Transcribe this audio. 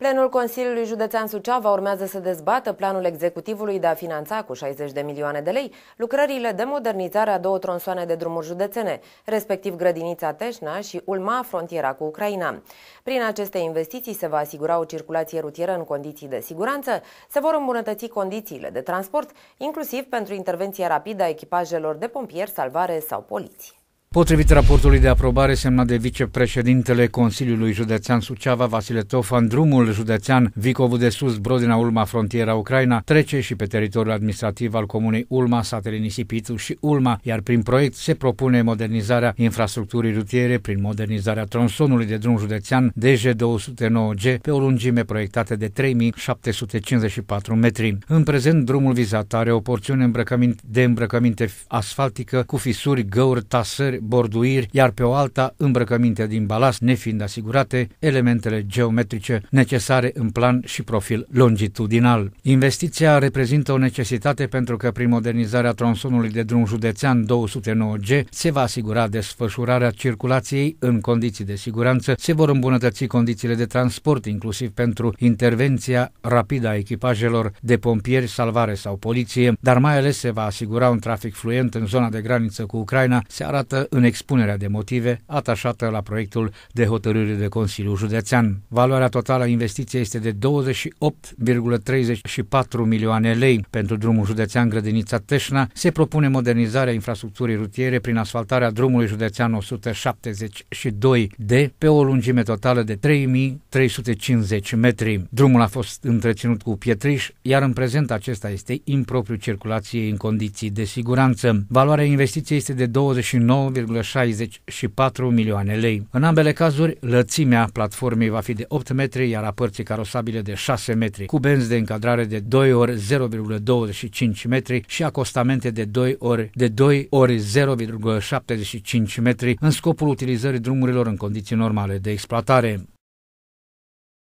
Plenul Consiliului Județean Suceava urmează să dezbată planul executivului de a finanța cu 60 de milioane de lei lucrările de modernizare a două tronsoane de drumuri județene, respectiv Grădinița Teșna și Ulma, frontiera cu Ucraina. Prin aceste investiții se va asigura o circulație rutieră în condiții de siguranță, se vor îmbunătăți condițiile de transport, inclusiv pentru intervenția rapidă a echipajelor de pompieri, salvare sau poliție. Potrivit raportului de aprobare semnat de vicepreședintele Consiliului Județean Suceava, Vasile Tofan, drumul județean Vicovu de Sus, Brodina, Ulma, frontiera Ucraina, trece și pe teritoriul administrativ al comunei Ulma, satele Nisipitu și Ulma, iar prin proiect se propune modernizarea infrastructurii rutiere prin modernizarea tronsonului de drum județean DG209G pe o lungime proiectată de 3754 metri. În prezent, drumul vizat are o porțiune de îmbrăcăminte asfaltică cu fisuri, găuri, tasări, borduiri, iar pe o alta îmbrăcămintea din balast, nefiind asigurate elementele geometrice necesare în plan și profil longitudinal. Investiția reprezintă o necesitate pentru că prin modernizarea tronsonului de drum județean 209G se va asigura desfășurarea circulației în condiții de siguranță, se vor îmbunătăți condițiile de transport, inclusiv pentru intervenția rapidă a echipajelor de pompieri, salvare sau poliție, dar mai ales se va asigura un trafic fluent în zona de graniță cu Ucraina, se arată în expunerea de motive atașată la proiectul de hotărâre de Consiliu Județean. Valoarea totală a investiției este de 28,34 milioane lei. Pentru drumul județean Grădinița Teșna se propune modernizarea infrastructurii rutiere prin asfaltarea drumului județean 172D pe o lungime totală de 3350 metri. Drumul a fost întreținut cu pietriș, iar în prezent acesta este impropriu circulației în condiții de siguranță. Valoarea investiției este de 29 1,64 milioane lei. În ambele cazuri, lățimea platformei va fi de 8 metri, iar a părții carosabile de 6 metri, cu benzi de încadrare de 2 ori 0,25 metri și acostamente de 2 ori de 2 ori 0,75 metri în scopul utilizării drumurilor în condiții normale de exploatare.